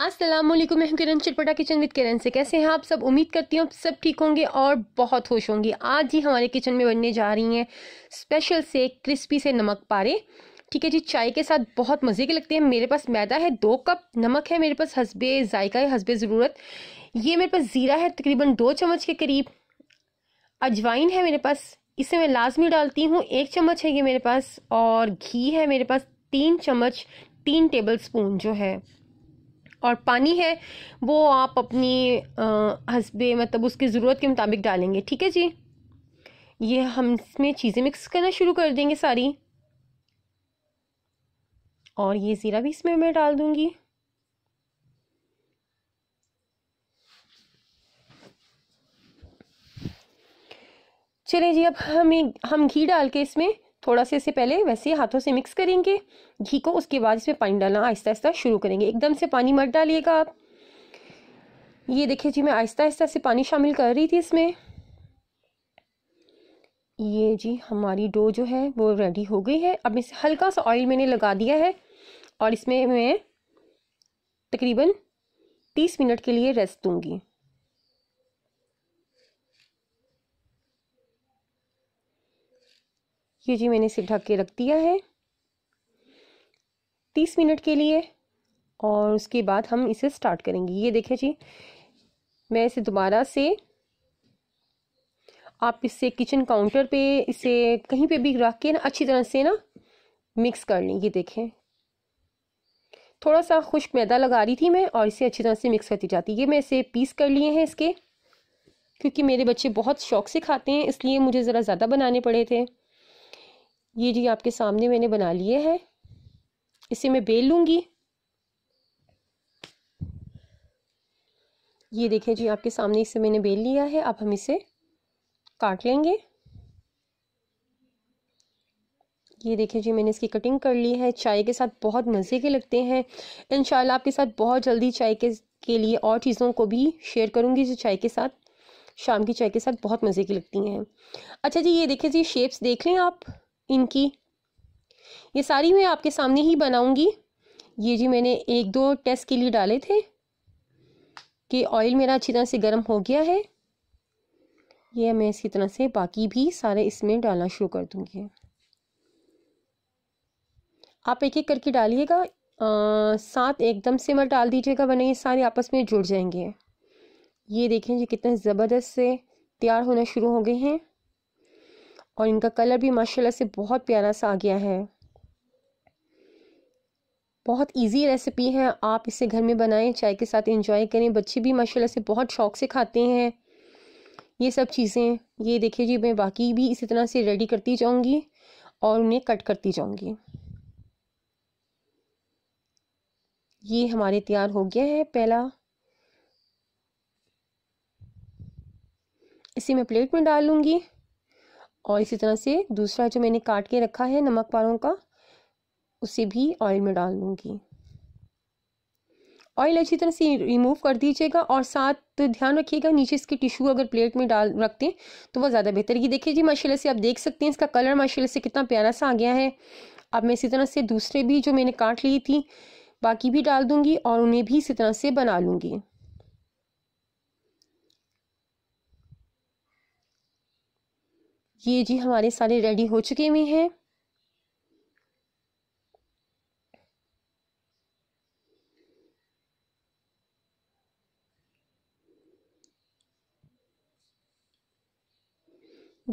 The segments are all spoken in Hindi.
असलम मैं किरण चटपटा किचन विद किरण से कैसे हैं आप सब उम्मीद करती हूँ सब ठीक होंगे और बहुत खुश होंगी आज ही हमारे किचन में बनने जा रही हैं स्पेशल से क्रिस्पी से नमक पारे ठीक है जी चाय के साथ बहुत मज़े के लगते हैं मेरे पास मैदा है दो कप नमक है मेरे पास हसबे जायका है हसबे ज़रूरत ये मेरे पास ज़ीरा है तकरीबन दो चम्मच के करीब अजवाइन है मेरे पास इसे मैं लाजमी डालती हूँ एक चम्मच है ये मेरे पास और घी है मेरे पास तीन चम्मच तीन टेबल स्पून जो है और पानी है वो आप अपनी हसबे मतलब उसकी ज़रूरत के मुताबिक डालेंगे ठीक है जी ये हम इसमें चीज़ें मिक्स करना शुरू कर देंगे सारी और ये ज़ीरा भी इसमें मैं डाल दूँगी चलिए जी अब हम हम घी डाल के इसमें थोड़ा सा इससे पहले वैसे हाथों से मिक्स करेंगे घी को उसके बाद इसमें पानी डालना आहिस्ता आहिस्ता शुरू करेंगे एकदम से पानी मत डालिएगा आप ये देखिए जी मैं आहिस्ता आहिस्ता से पानी शामिल कर रही थी इसमें ये जी हमारी डो जो है वो रेडी हो गई है अब इसे हल्का सा ऑयल मैंने लगा दिया है और इसमें मैं तकरीबन तीस मिनट के लिए रेस्ट दूंगी ये जी मैंने इसे ढक के रख दिया है तीस मिनट के लिए और उसके बाद हम इसे स्टार्ट करेंगे ये देखें जी मैं इसे दोबारा से आप इसे किचन काउंटर पे इसे कहीं पे भी रख के ना अच्छी तरह से ना मिक्स कर लें ये देखें थोड़ा सा खुश्क मैदा लगा रही थी मैं और इसे अच्छी तरह से मिक्स करती जाती ये मैं इसे पीस कर लिए हैं इसके क्योंकि मेरे बच्चे बहुत शौक से खाते हैं इसलिए मुझे ज़रा ज़्यादा बनाने पड़े थे ये जी आपके सामने मैंने बना लिए है इसे मैं बेल लूँगी ये देखें जी आपके सामने इसे मैंने बेल लिया है अब हम इसे काट लेंगे ये देखें जी मैंने इसकी कटिंग कर ली है चाय के साथ बहुत मज़े के लगते हैं इन आपके साथ बहुत जल्दी चाय के के लिए और चीज़ों को भी शेयर करूंगी जो चाय के साथ शाम की चाय के साथ बहुत मज़े की लगती हैं अच्छा जी ये देखिए जी शेप्स देख लें आप इनकी ये सारी मैं आपके सामने ही बनाऊंगी ये जी मैंने एक दो टेस्ट के लिए डाले थे कि ऑयल मेरा अच्छी तरह से गर्म हो गया है ये मैं इसी तरह से बाकी भी सारे इसमें डालना शुरू कर दूंगी आप एक एक करके डालिएगा साथ एकदम से मत डाल दीजिएगा वरना ये सारे आपस में जुड़ जाएंगे ये देखें जी कितने ज़बरदस्त से तैयार होना शुरू हो गए हैं और इनका कलर भी माशाल्लाह से बहुत प्यारा सा आ गया है बहुत इजी रेसिपी है आप इसे घर में बनाएं चाय के साथ एंजॉय करें बच्चे भी माशाल्लाह से बहुत शौक से खाते हैं ये सब चीज़ें ये देखिए जी मैं बाकी भी इसी तरह से रेडी करती जाऊँगी और उन्हें कट करती जाऊँगी ये हमारे तैयार हो गया है पहला इसे मैं प्लेट में डालूँगी और इसी तरह से दूसरा जो मैंने काट के रखा है नमक पारों का उसे भी ऑयल में डाल दूँगी ऑयल अच्छी तरह से रिमूव कर दीजिएगा और साथ ध्यान रखिएगा नीचे इसके टिश्यू अगर प्लेट में डाल रखते हैं तो वह ज़्यादा बेहतर ये देखिए जी माशाल्लाह से आप देख सकते हैं इसका कलर माशाल्लाह से कितना प्यारा सा आ गया है अब मैं इसी तरह से दूसरे भी जो मैंने काट ली थी बाकी भी डाल दूँगी और उन्हें भी इसी तरह से बना लूँगी ये जी हमारे सारे रेडी हो चुके हुए हैं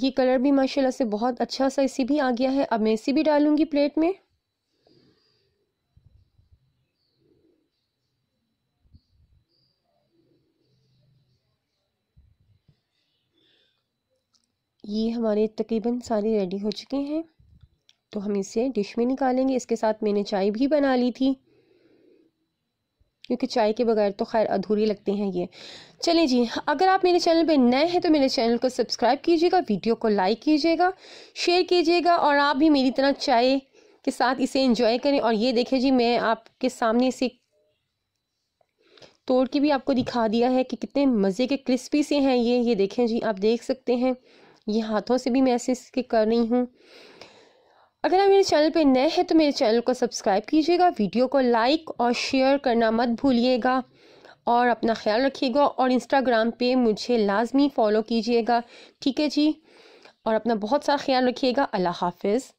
ये कलर भी माशाल्लाह से बहुत अच्छा सा इसी भी आ गया है अब मैं इसी भी डालूंगी प्लेट में ये हमारे तकरीबन सारे रेडी हो चुके हैं तो हम इसे डिश में निकालेंगे इसके साथ मैंने चाय भी बना ली थी क्योंकि चाय के बगैर तो खैर अधूरी लगते हैं ये चलें जी अगर आप मेरे चैनल पे नए हैं तो मेरे चैनल को सब्सक्राइब कीजिएगा वीडियो को लाइक कीजिएगा शेयर कीजिएगा और आप भी मेरी तरह चाय के साथ इसे इंजॉय करें और ये देखें जी मैं आपके सामने इसे तोड़ के भी आपको दिखा दिया है कि कितने मज़े के क्रिस्पी से हैं ये ये देखें जी आप देख सकते हैं ये हाथों से भी मैं ऐसे कर रही हूँ अगर आप मेरे चैनल पर नए हैं तो मेरे चैनल को सब्सक्राइब कीजिएगा वीडियो को लाइक और शेयर करना मत भूलिएगा और अपना ख्याल रखिएगा और इंस्टाग्राम पे मुझे लाजमी फॉलो कीजिएगा ठीक है जी और अपना बहुत सारा ख्याल रखिएगा अल्लाह हाफिज़